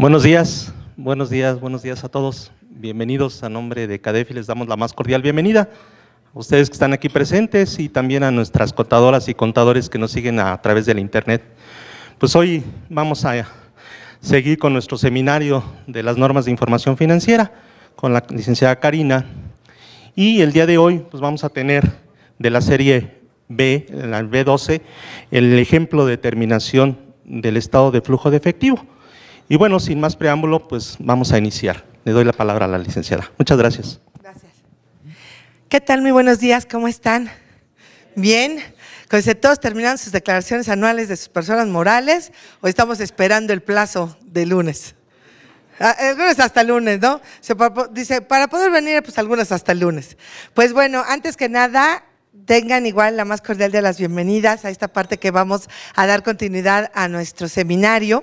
Buenos días, buenos días, buenos días a todos. Bienvenidos a nombre de CADEFI, les damos la más cordial bienvenida a ustedes que están aquí presentes y también a nuestras contadoras y contadores que nos siguen a través del internet. Pues hoy vamos a seguir con nuestro seminario de las normas de información financiera con la licenciada Karina y el día de hoy pues vamos a tener de la serie B, la B12, el ejemplo de terminación del estado de flujo de efectivo. Y bueno, sin más preámbulo, pues vamos a iniciar. Le doy la palabra a la licenciada. Muchas gracias. Gracias. ¿Qué tal? Muy buenos días, ¿cómo están? Bien. dice, todos terminan sus declaraciones anuales de sus personas morales o estamos esperando el plazo de lunes. Algunos ah, eh, hasta el lunes, ¿no? dice, para poder venir, pues algunos hasta el lunes. Pues bueno, antes que nada, tengan igual la más cordial de las bienvenidas a esta parte que vamos a dar continuidad a nuestro seminario.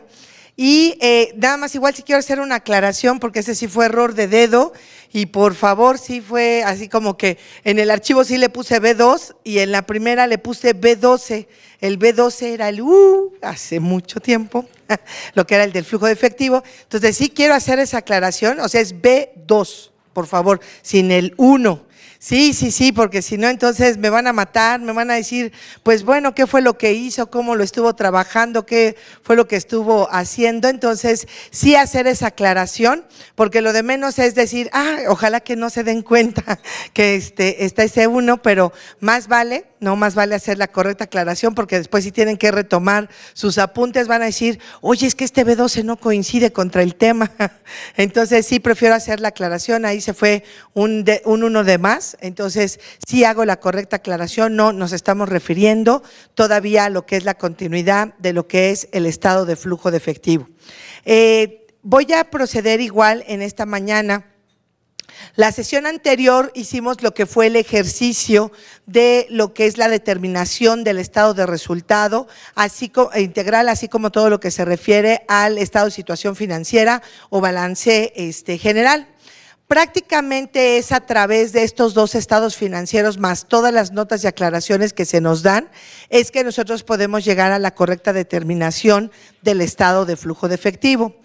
Y eh, nada más, igual si quiero hacer una aclaración, porque ese sí fue error de dedo, y por favor, sí fue así como que en el archivo sí le puse B2 y en la primera le puse B12. El B12 era el uh, hace mucho tiempo, lo que era el del flujo de efectivo. Entonces sí quiero hacer esa aclaración, o sea, es B2, por favor, sin el 1. Sí, sí, sí, porque si no, entonces me van a matar, me van a decir, pues bueno, ¿qué fue lo que hizo? ¿Cómo lo estuvo trabajando? ¿Qué fue lo que estuvo haciendo? Entonces, sí hacer esa aclaración, porque lo de menos es decir, ah, ojalá que no se den cuenta que este, está ese uno, pero más vale no más vale hacer la correcta aclaración porque después si tienen que retomar sus apuntes van a decir, oye, es que este B12 no coincide contra el tema. Entonces sí prefiero hacer la aclaración, ahí se fue un, uno de más, entonces sí hago la correcta aclaración, no nos estamos refiriendo todavía a lo que es la continuidad de lo que es el estado de flujo de efectivo. Eh, voy a proceder igual en esta mañana la sesión anterior hicimos lo que fue el ejercicio de lo que es la determinación del estado de resultado así como, integral, así como todo lo que se refiere al estado de situación financiera o balance este, general. Prácticamente es a través de estos dos estados financieros más todas las notas y aclaraciones que se nos dan, es que nosotros podemos llegar a la correcta determinación del estado de flujo de efectivo.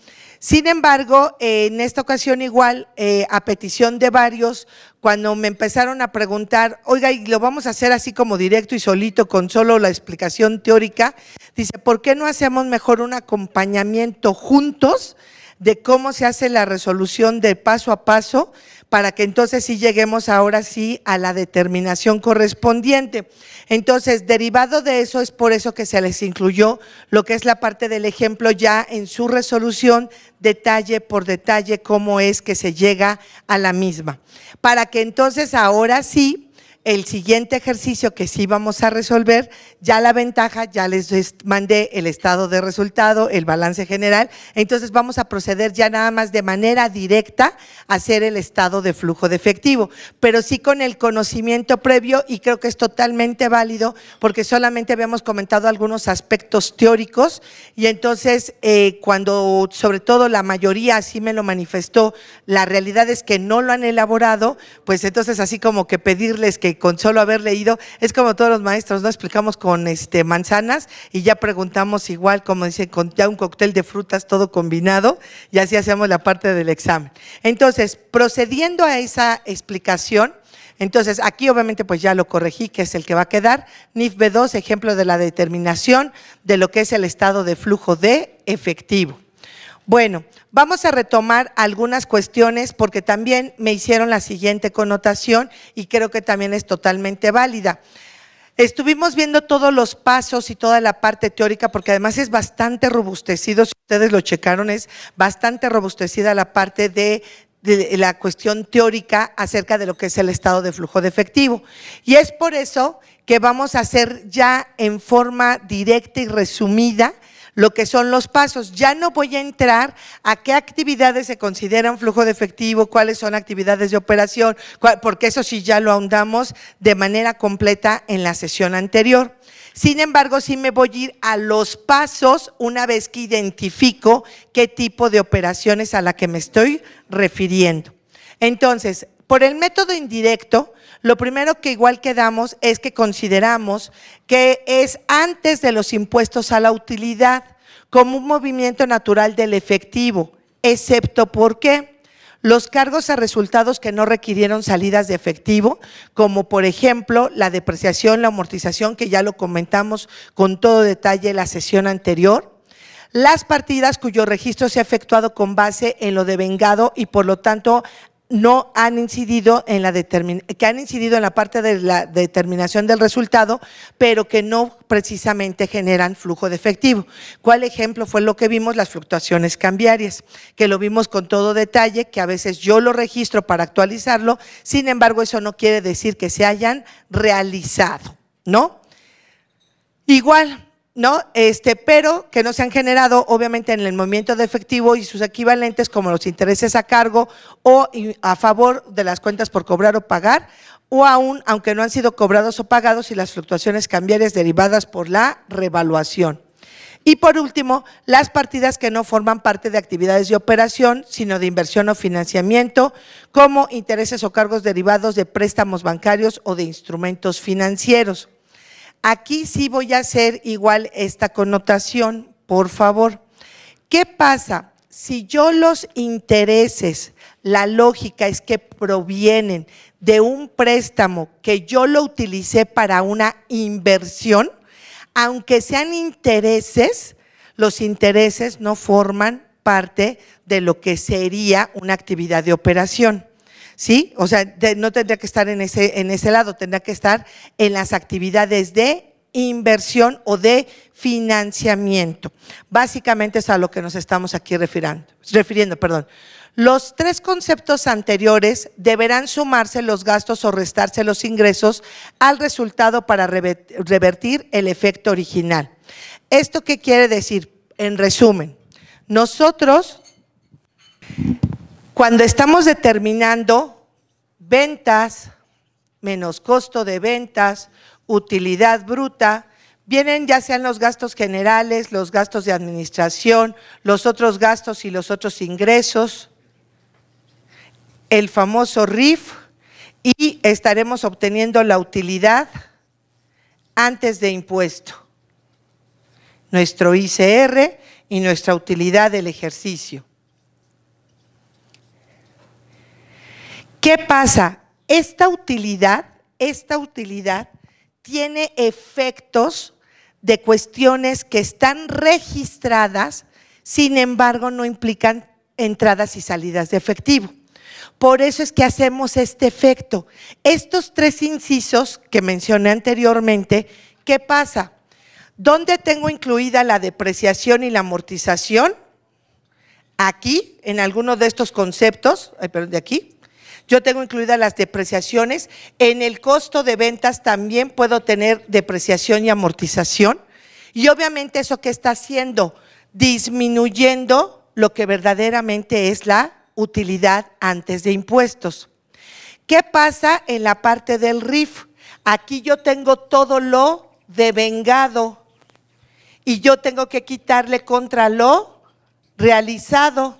Sin embargo, en esta ocasión igual, eh, a petición de varios, cuando me empezaron a preguntar, oiga, y lo vamos a hacer así como directo y solito, con solo la explicación teórica, dice, ¿por qué no hacemos mejor un acompañamiento juntos de cómo se hace la resolución de paso a paso para que entonces sí lleguemos ahora sí a la determinación correspondiente. Entonces, derivado de eso es por eso que se les incluyó lo que es la parte del ejemplo ya en su resolución, detalle por detalle, cómo es que se llega a la misma. Para que entonces ahora sí el siguiente ejercicio que sí vamos a resolver, ya la ventaja, ya les mandé el estado de resultado, el balance general, entonces vamos a proceder ya nada más de manera directa a hacer el estado de flujo de efectivo, pero sí con el conocimiento previo y creo que es totalmente válido porque solamente habíamos comentado algunos aspectos teóricos y entonces eh, cuando sobre todo la mayoría así me lo manifestó, la realidad es que no lo han elaborado, pues entonces así como que pedirles que con solo haber leído, es como todos los maestros, no explicamos con este manzanas y ya preguntamos igual, como dice, con ya un cóctel de frutas todo combinado y así hacemos la parte del examen. Entonces, procediendo a esa explicación, entonces, aquí obviamente pues ya lo corregí, que es el que va a quedar. NIF B2, ejemplo de la determinación de lo que es el estado de flujo de efectivo. Bueno, vamos a retomar algunas cuestiones porque también me hicieron la siguiente connotación y creo que también es totalmente válida. Estuvimos viendo todos los pasos y toda la parte teórica, porque además es bastante robustecido, si ustedes lo checaron, es bastante robustecida la parte de, de, la cuestión teórica acerca de lo que es el estado de flujo de efectivo. Y es por eso que vamos a hacer ya en forma directa y resumida lo que son los pasos. Ya no voy a entrar a qué actividades se consideran flujo de efectivo, cuáles son actividades de operación, porque eso sí ya lo ahondamos de manera completa en la sesión anterior. Sin embargo, sí me voy a ir a los pasos una vez que identifico qué tipo de operaciones a la que me estoy refiriendo. Entonces, por el método indirecto, lo primero que igual quedamos es que consideramos que es antes de los impuestos a la utilidad, como un movimiento natural del efectivo, excepto porque los cargos a resultados que no requirieron salidas de efectivo, como por ejemplo la depreciación, la amortización, que ya lo comentamos con todo detalle en la sesión anterior, las partidas cuyo registro se ha efectuado con base en lo devengado y por lo tanto no han incidido en la que han incidido en la parte de la determinación del resultado, pero que no precisamente generan flujo de efectivo. ¿Cuál ejemplo fue lo que vimos? Las fluctuaciones cambiarias, que lo vimos con todo detalle, que a veces yo lo registro para actualizarlo, sin embargo eso no quiere decir que se hayan realizado, ¿no? Igual, ¿no? Este, pero que no se han generado, obviamente, en el movimiento de efectivo y sus equivalentes, como los intereses a cargo o a favor de las cuentas por cobrar o pagar, o aún, aunque no han sido cobrados o pagados, y las fluctuaciones cambiarias derivadas por la revaluación. Y por último, las partidas que no forman parte de actividades de operación, sino de inversión o financiamiento, como intereses o cargos derivados de préstamos bancarios o de instrumentos financieros. Aquí sí voy a hacer igual esta connotación, por favor. ¿Qué pasa si yo los intereses, la lógica es que provienen de un préstamo que yo lo utilicé para una inversión? Aunque sean intereses, los intereses no forman parte de lo que sería una actividad de operación. ¿sí? O sea, no tendría que estar en ese, en ese lado, tendría que estar en las actividades de inversión o de financiamiento. Básicamente es a lo que nos estamos aquí refiriendo. refiriendo perdón. Los tres conceptos anteriores deberán sumarse los gastos o restarse los ingresos al resultado para revertir el efecto original. ¿Esto qué quiere decir? En resumen, nosotros cuando estamos determinando ventas menos costo de ventas, utilidad bruta, vienen ya sean los gastos generales, los gastos de administración, los otros gastos y los otros ingresos, el famoso RIF, y estaremos obteniendo la utilidad antes de impuesto, nuestro ICR y nuestra utilidad del ejercicio. ¿Qué pasa? Esta utilidad, esta utilidad tiene efectos de cuestiones que están registradas, sin embargo no implican entradas y salidas de efectivo. Por eso es que hacemos este efecto. Estos tres incisos que mencioné anteriormente, ¿qué pasa? ¿Dónde tengo incluida la depreciación y la amortización? Aquí, en alguno de estos conceptos, perdón, de aquí yo tengo incluidas las depreciaciones. En el costo de ventas también puedo tener depreciación y amortización. Y obviamente eso que está haciendo, disminuyendo lo que verdaderamente es la utilidad antes de impuestos. ¿Qué pasa en la parte del RIF? Aquí yo tengo todo lo devengado y yo tengo que quitarle contra lo realizado.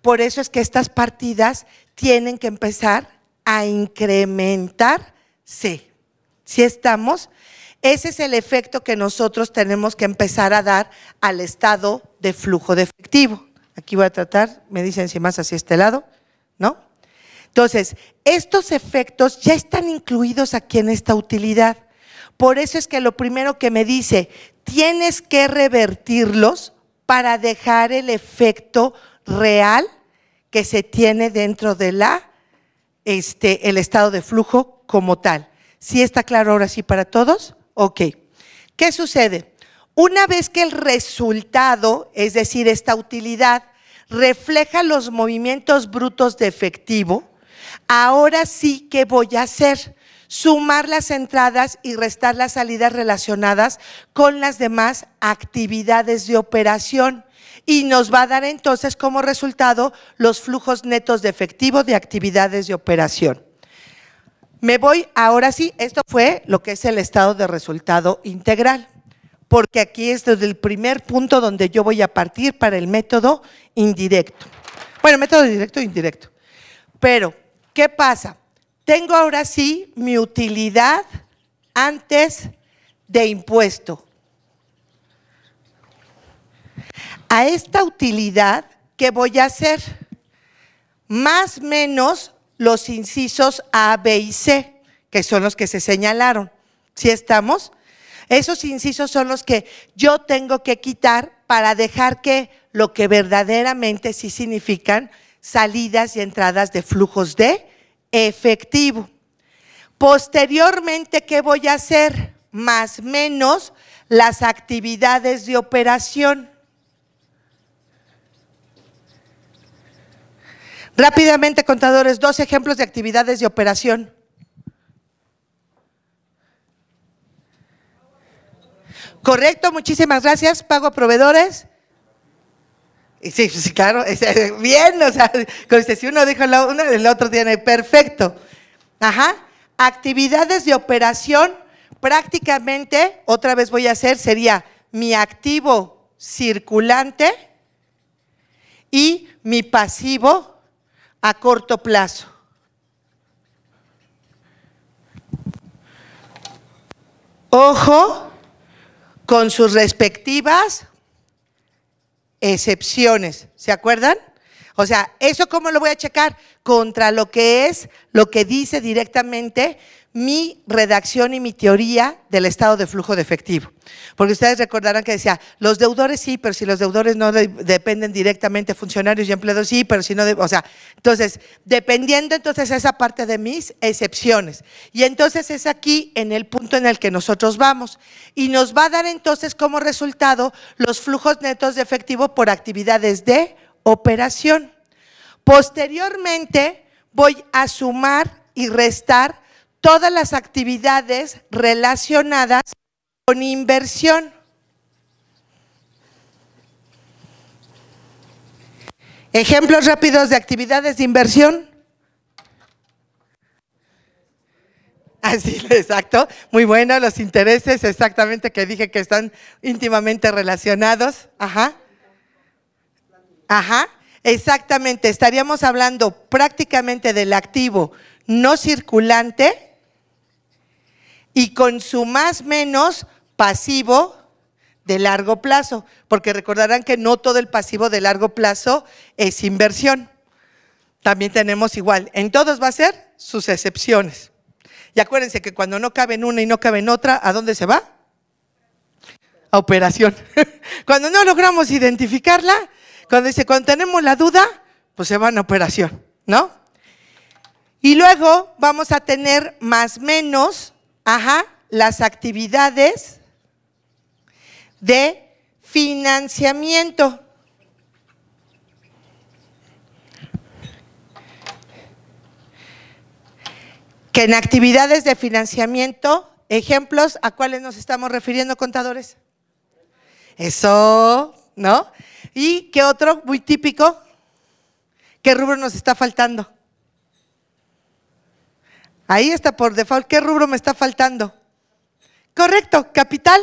Por eso es que estas partidas tienen que empezar a incrementarse. Si estamos, ese es el efecto que nosotros tenemos que empezar a dar al estado de flujo de efectivo. Aquí voy a tratar, me dicen si más hacia este lado, ¿no? Entonces, estos efectos ya están incluidos aquí en esta utilidad. Por eso es que lo primero que me dice, tienes que revertirlos para dejar el efecto real que se tiene dentro de la, este, el estado de flujo como tal. ¿Sí está claro ahora sí para todos? Ok. ¿Qué sucede? Una vez que el resultado, es decir, esta utilidad, refleja los movimientos brutos de efectivo, ahora sí que voy a hacer sumar las entradas y restar las salidas relacionadas con las demás actividades de operación y nos va a dar entonces como resultado los flujos netos de efectivo de actividades de operación. Me voy ahora sí, esto fue lo que es el estado de resultado integral, porque aquí es desde el primer punto donde yo voy a partir para el método indirecto. Bueno, método directo e indirecto. Pero, ¿qué pasa? Tengo ahora sí mi utilidad antes de impuesto. a esta utilidad que voy a hacer, más menos los incisos A, B y C, que son los que se señalaron. ¿Sí estamos? Esos incisos son los que yo tengo que quitar para dejar que lo que verdaderamente sí significan salidas y entradas de flujos de efectivo. Posteriormente, ¿qué voy a hacer? Más menos las actividades de operación. Rápidamente, contadores, dos ejemplos de actividades de operación. Correcto, muchísimas gracias. Pago a proveedores. Sí, sí, claro, este, bien, o sea, este, si uno dijo la una, el otro tiene, perfecto. Ajá, actividades de operación, prácticamente, otra vez voy a hacer, sería mi activo circulante y mi pasivo a corto plazo. Ojo con sus respectivas excepciones. ¿Se acuerdan? O sea, ¿eso cómo lo voy a checar? Contra lo que es, lo que dice directamente mi redacción y mi teoría del estado de flujo de efectivo. Porque ustedes recordarán que decía, los deudores sí, pero si los deudores no dependen directamente, funcionarios y empleados sí, pero si no, o sea, entonces, dependiendo entonces esa parte de mis excepciones. Y entonces es aquí en el punto en el que nosotros vamos. Y nos va a dar entonces como resultado los flujos netos de efectivo por actividades de operación. Posteriormente, voy a sumar y restar todas las actividades relacionadas con inversión. Ejemplos rápidos de actividades de inversión. Así, exacto. Muy bueno, los intereses, exactamente, que dije que están íntimamente relacionados. Ajá. Ajá, exactamente. Estaríamos hablando prácticamente del activo no circulante y con su más menos pasivo de largo plazo, porque recordarán que no todo el pasivo de largo plazo es inversión. También tenemos igual, en todos va a ser sus excepciones. Y acuérdense que cuando no cabe en una y no cabe en otra, ¿a dónde se va? A operación. Cuando no logramos identificarla, cuando dice, cuando tenemos la duda, pues se va en operación, ¿no? Y luego vamos a tener más menos, ajá, las actividades de financiamiento. Que en actividades de financiamiento, ejemplos, ¿a cuáles nos estamos refiriendo, contadores? Eso, ¿no? ¿Y qué otro muy típico? ¿Qué rubro nos está faltando? Ahí está por default. ¿Qué rubro me está faltando? Correcto, capital.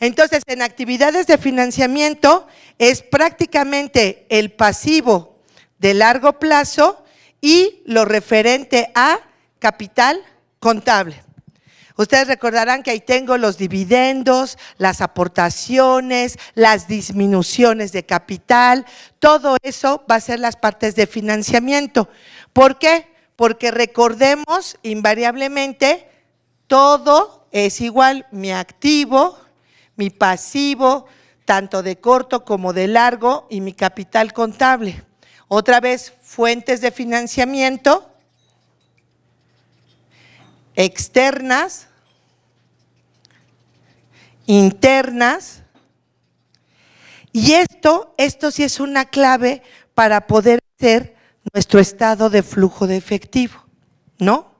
Entonces, en actividades de financiamiento es prácticamente el pasivo de largo plazo y lo referente a capital contable. Ustedes recordarán que ahí tengo los dividendos, las aportaciones, las disminuciones de capital, todo eso va a ser las partes de financiamiento. ¿Por qué? Porque recordemos invariablemente, todo es igual, mi activo, mi pasivo, tanto de corto como de largo, y mi capital contable. Otra vez, fuentes de financiamiento, externas, internas. Y esto, esto sí es una clave para poder ser nuestro estado de flujo de efectivo, ¿no?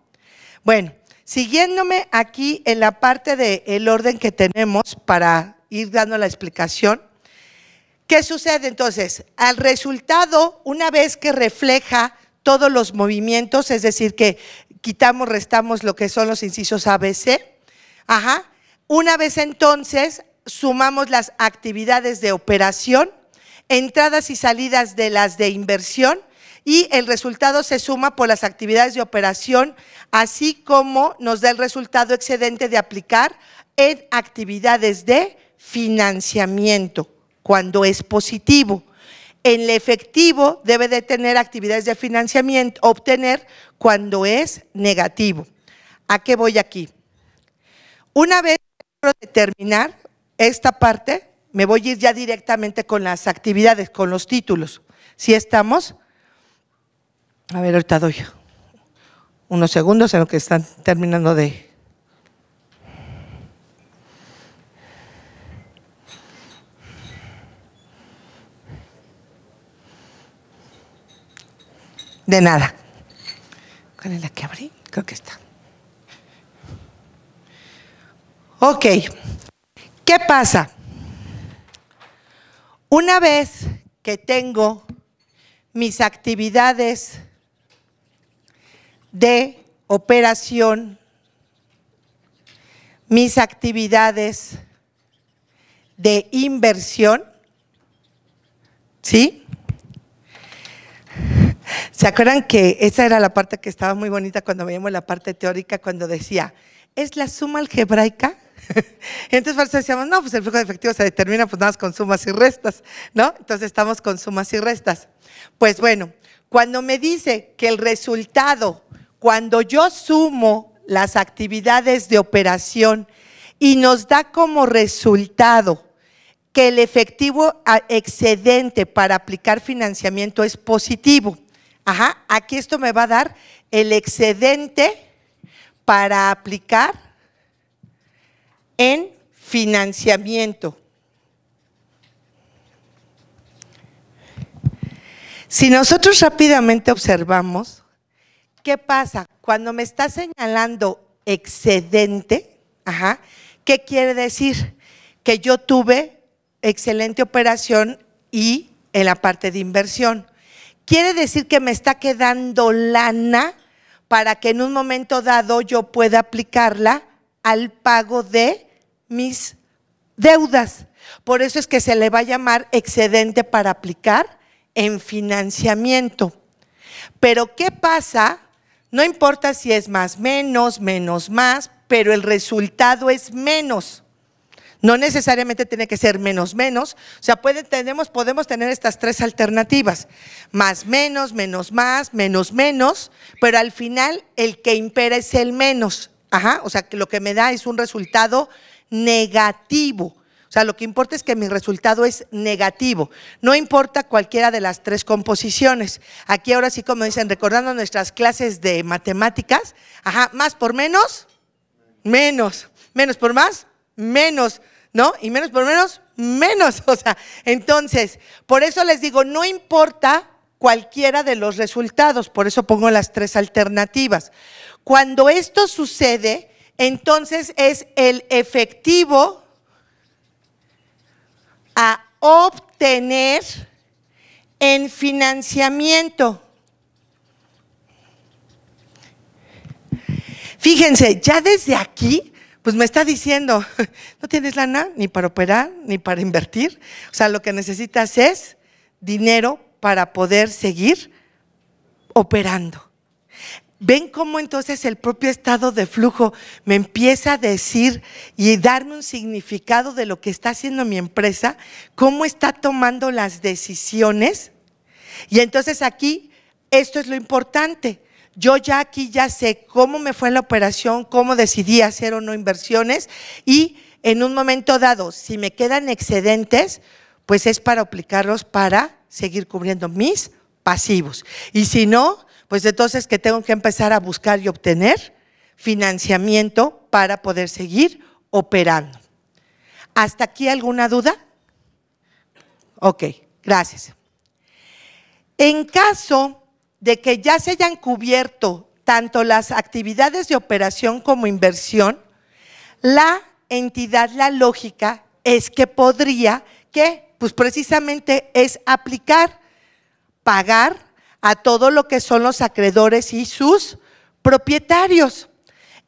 Bueno, siguiéndome aquí en la parte del orden que tenemos para ir dando la explicación, ¿qué sucede entonces? Al resultado, una vez que refleja todos los movimientos, es decir, que quitamos, restamos lo que son los incisos ABC. Ajá. Una vez entonces sumamos las actividades de operación, entradas y salidas de las de inversión y el resultado se suma por las actividades de operación, así como nos da el resultado excedente de aplicar en actividades de financiamiento, cuando es positivo en el efectivo debe de tener actividades de financiamiento, obtener cuando es negativo. ¿A qué voy aquí? Una vez de terminar esta parte, me voy a ir ya directamente con las actividades, con los títulos. Si estamos, a ver, ahorita doy unos segundos en lo que están terminando de De nada. ¿Cuál es la que abrí? Creo que está. Ok. ¿Qué pasa? Una vez que tengo mis actividades de operación, mis actividades de inversión, ¿sí? ¿Se acuerdan que esa era la parte que estaba muy bonita cuando veíamos la parte teórica, cuando decía, ¿es la suma algebraica? Entonces, por decíamos, no, pues el flujo de efectivo se determina pues nada más con sumas y restas, ¿no? Entonces estamos con sumas y restas. Pues bueno, cuando me dice que el resultado, cuando yo sumo las actividades de operación y nos da como resultado que el efectivo excedente para aplicar financiamiento es positivo, Ajá, aquí esto me va a dar el excedente para aplicar en financiamiento. Si nosotros rápidamente observamos, ¿qué pasa? Cuando me está señalando excedente, ¿qué quiere decir? Que yo tuve excelente operación y en la parte de inversión. Quiere decir que me está quedando lana para que en un momento dado yo pueda aplicarla al pago de mis deudas. Por eso es que se le va a llamar excedente para aplicar en financiamiento. Pero ¿qué pasa? No importa si es más, menos, menos, más, pero el resultado es menos. No necesariamente tiene que ser menos menos. O sea, podemos tener estas tres alternativas. Más menos, menos más, menos menos, pero al final el que impera es el menos. Ajá, o sea, lo que me da es un resultado negativo. O sea, lo que importa es que mi resultado es negativo. No importa cualquiera de las tres composiciones. Aquí ahora sí, como dicen, recordando nuestras clases de matemáticas, ajá, más por menos, menos. Menos por más, menos. ¿no? Y menos por menos, menos. O sea, entonces, por eso les digo, no importa cualquiera de los resultados, por eso pongo las tres alternativas. Cuando esto sucede, entonces es el efectivo a obtener en financiamiento. Fíjense, ya desde aquí pues me está diciendo, no tienes lana ni para operar, ni para invertir. O sea, lo que necesitas es dinero para poder seguir operando. Ven cómo entonces el propio estado de flujo me empieza a decir y darme un significado de lo que está haciendo mi empresa, cómo está tomando las decisiones. Y entonces aquí, esto es lo importante. Yo ya aquí ya sé cómo me fue la operación, cómo decidí hacer o no inversiones y en un momento dado, si me quedan excedentes, pues es para aplicarlos para seguir cubriendo mis pasivos. Y si no, pues entonces que tengo que empezar a buscar y obtener financiamiento para poder seguir operando. ¿Hasta aquí alguna duda? Ok, gracias. En caso de que ya se hayan cubierto tanto las actividades de operación como inversión, la entidad, la lógica es que podría, que pues precisamente es aplicar, pagar a todo lo que son los acreedores y sus propietarios,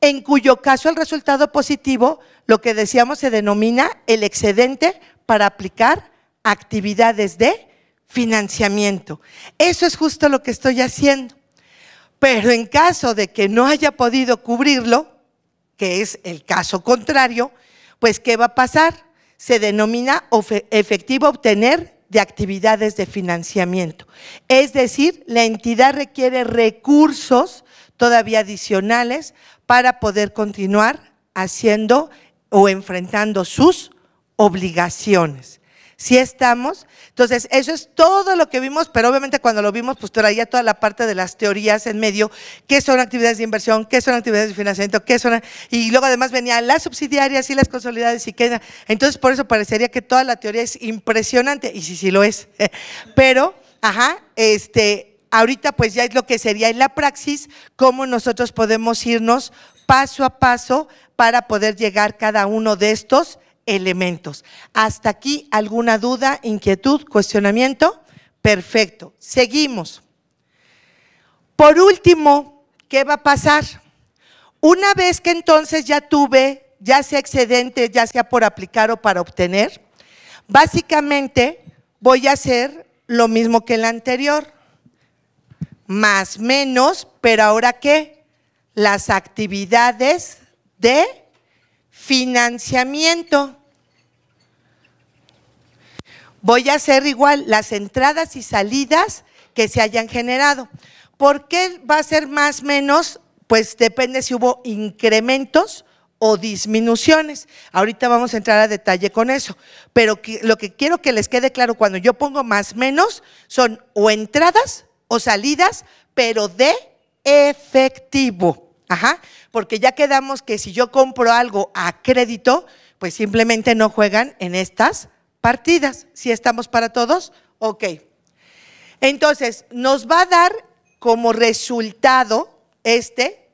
en cuyo caso el resultado positivo, lo que decíamos, se denomina el excedente para aplicar actividades de financiamiento. Eso es justo lo que estoy haciendo. Pero en caso de que no haya podido cubrirlo, que es el caso contrario, pues ¿qué va a pasar? Se denomina efectivo obtener de actividades de financiamiento. Es decir, la entidad requiere recursos todavía adicionales para poder continuar haciendo o enfrentando sus obligaciones. Si estamos? Entonces, eso es todo lo que vimos, pero obviamente cuando lo vimos, pues traía toda la parte de las teorías en medio, qué son actividades de inversión, qué son actividades de financiamiento, qué son... Y luego además venían las subsidiarias y las consolidadas y qué... Entonces, por eso parecería que toda la teoría es impresionante, y sí, sí lo es. Pero, ajá, este, ahorita pues ya es lo que sería en la praxis, cómo nosotros podemos irnos paso a paso para poder llegar cada uno de estos elementos. Hasta aquí, ¿alguna duda, inquietud, cuestionamiento? Perfecto. Seguimos. Por último, ¿qué va a pasar? Una vez que entonces ya tuve, ya sea excedente, ya sea por aplicar o para obtener, básicamente voy a hacer lo mismo que el anterior. Más menos, pero ahora qué? Las actividades de Financiamiento. Voy a hacer igual las entradas y salidas que se hayan generado. ¿Por qué va a ser más menos? Pues depende si hubo incrementos o disminuciones. Ahorita vamos a entrar a detalle con eso, pero lo que quiero que les quede claro cuando yo pongo más menos son o entradas o salidas, pero de efectivo. Ajá, porque ya quedamos que si yo compro algo a crédito, pues simplemente no juegan en estas partidas. Si estamos para todos, ok. Entonces, nos va a dar como resultado este,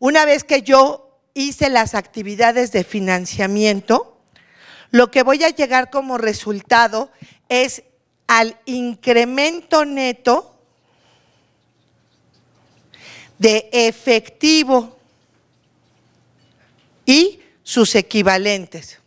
una vez que yo hice las actividades de financiamiento, lo que voy a llegar como resultado es al incremento neto de efectivo y sus equivalentes.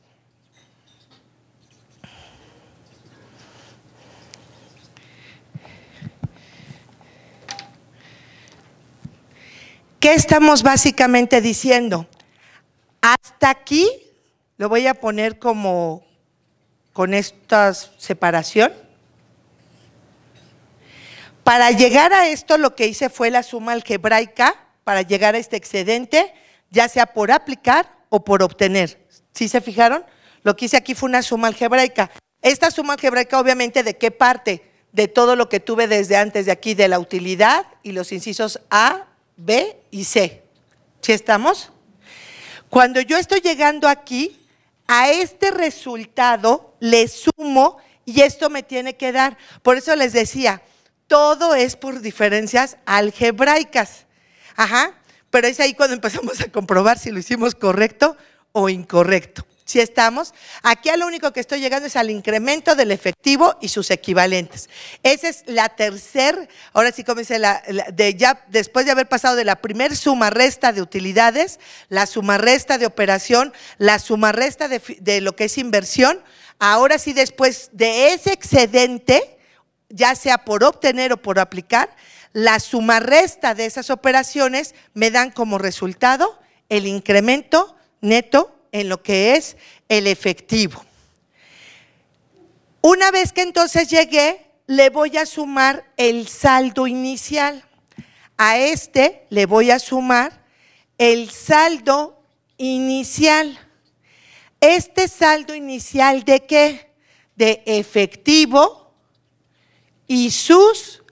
¿Qué estamos básicamente diciendo? Hasta aquí, lo voy a poner como con esta separación. Para llegar a esto, lo que hice fue la suma algebraica para llegar a este excedente, ya sea por aplicar o por obtener. ¿Sí se fijaron? Lo que hice aquí fue una suma algebraica. Esta suma algebraica, obviamente, ¿de qué parte? De todo lo que tuve desde antes de aquí, de la utilidad y los incisos A, B y C. ¿Sí estamos? Cuando yo estoy llegando aquí, a este resultado le sumo y esto me tiene que dar. Por eso les decía, todo es por diferencias algebraicas. Ajá, pero es ahí cuando empezamos a comprobar si lo hicimos correcto o incorrecto. Si estamos, aquí a lo único que estoy llegando es al incremento del efectivo y sus equivalentes. Esa es la tercer, ahora sí comencé la, de después de haber pasado de la primer suma resta de utilidades, la suma resta de operación, la suma resta de, de lo que es inversión. Ahora sí, después de ese excedente, ya sea por obtener o por aplicar, la suma resta de esas operaciones me dan como resultado el incremento neto en lo que es el efectivo. Una vez que entonces llegué, le voy a sumar el saldo inicial. A este le voy a sumar el saldo inicial. ¿Este saldo inicial de qué? De efectivo y sus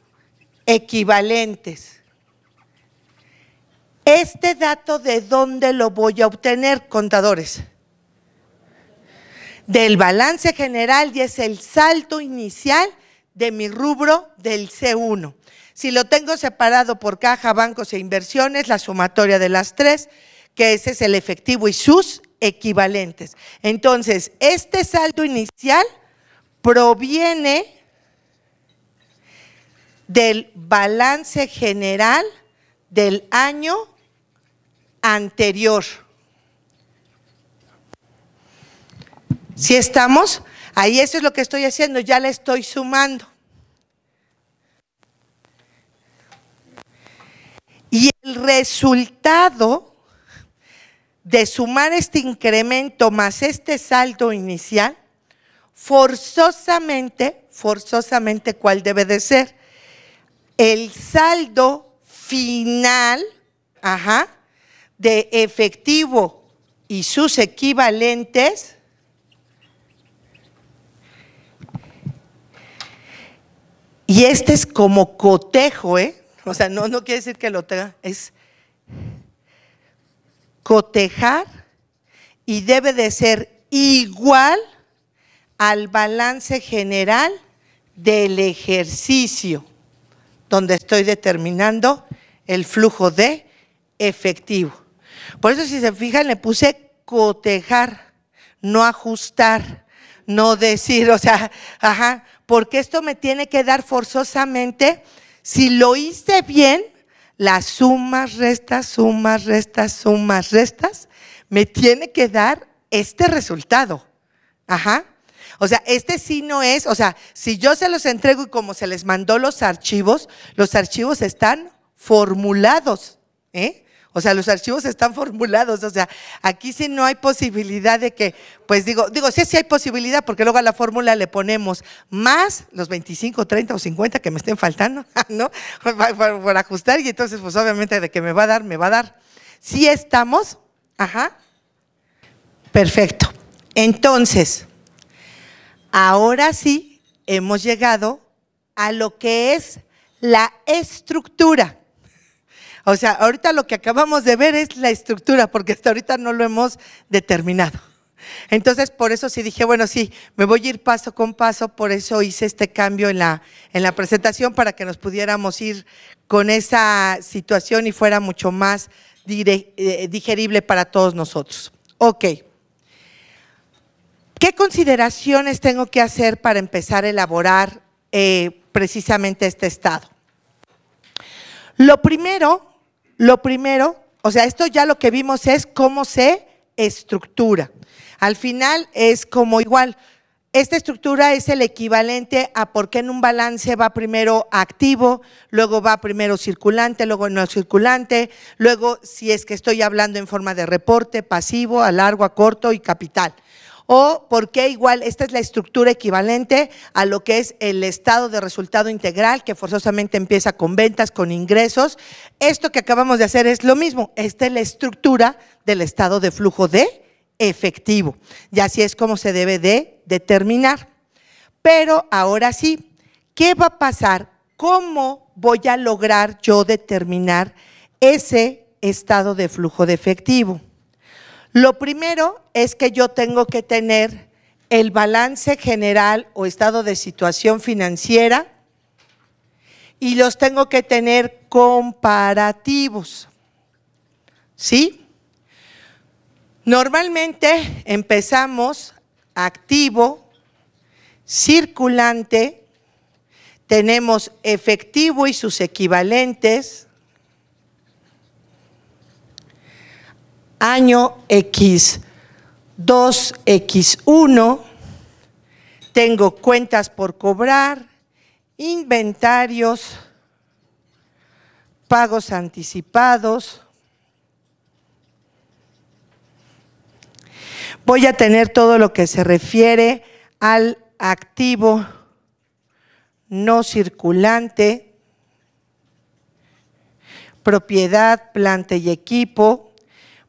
equivalentes. Este dato de dónde lo voy a obtener, contadores. Del balance general y es el salto inicial de mi rubro del C1. Si lo tengo separado por caja, bancos e inversiones, la sumatoria de las tres, que ese es el efectivo y sus equivalentes. Entonces, este salto inicial proviene del balance general del año anterior. Si estamos, ahí eso es lo que estoy haciendo, ya le estoy sumando. Y el resultado de sumar este incremento más este saldo inicial, forzosamente, forzosamente, ¿cuál debe de ser? el saldo final de efectivo y sus equivalentes Y este es como cotejo, ¿eh? O sea, no, no quiere decir que lo tenga, es cotejar y debe de ser igual al balance general del ejercicio donde estoy determinando el flujo de efectivo. Por eso si se fijan le puse cotejar, no ajustar, no decir, o sea, ajá, porque esto me tiene que dar forzosamente, si lo hice bien, las sumas, restas, sumas, restas, sumas, restas, me tiene que dar este resultado. Ajá. O sea, este sí no es, o sea, si yo se los entrego y como se les mandó los archivos, los archivos están formulados, ¿eh? O sea, los archivos están formulados, o sea, aquí sí no hay posibilidad de que, pues digo, digo, sí, sí hay posibilidad, porque luego a la fórmula le ponemos más los 25, 30 o 50 que me estén faltando, ¿no? Por, ajustar y entonces, pues obviamente de que me va a dar, me va a dar. Sí estamos, ajá. Perfecto. Entonces, Ahora sí, hemos llegado a lo que es la estructura. O sea, ahorita lo que acabamos de ver es la estructura, porque hasta ahorita no lo hemos determinado. Entonces, por eso sí dije, bueno, sí, me voy a ir paso con paso, por eso hice este cambio en la, en la presentación para que nos pudiéramos ir con esa situación y fuera mucho más eh, digerible para todos nosotros. Ok. ¿Qué consideraciones tengo que hacer para empezar a elaborar eh, precisamente este estado? Lo primero, lo primero, o sea, esto ya lo que vimos es cómo se estructura. Al final es como igual, esta estructura es el equivalente a por qué en un balance va primero activo, luego va primero circulante, luego no circulante, luego si es que estoy hablando en forma de reporte, pasivo, a largo, a corto y capital o porque igual esta es la estructura equivalente a lo que es el estado de resultado integral que forzosamente empieza con ventas, con ingresos. Esto que acabamos de hacer es lo mismo, esta es la estructura del estado de flujo de efectivo y así es como se debe de determinar. Pero ahora sí, ¿qué va a pasar? ¿Cómo voy a lograr yo determinar ese estado de flujo de efectivo? Lo primero es que yo tengo que tener el balance general o estado de situación financiera y los tengo que tener comparativos. ¿Sí? Normalmente empezamos activo, circulante, tenemos efectivo y sus equivalentes, año X, 2X1, tengo cuentas por cobrar, inventarios, pagos anticipados. Voy a tener todo lo que se refiere al activo no circulante, propiedad, planta y equipo,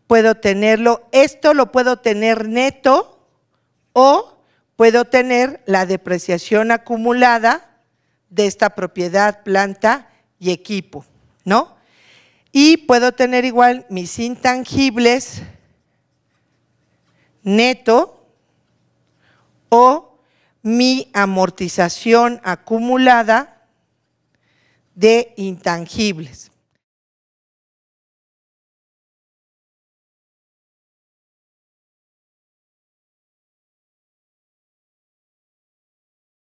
puedo tenerlo, esto lo puedo tener neto o puedo tener la depreciación acumulada de esta propiedad, planta y equipo, ¿no? Y puedo tener igual mis intangibles neto o mi amortización acumulada de intangibles.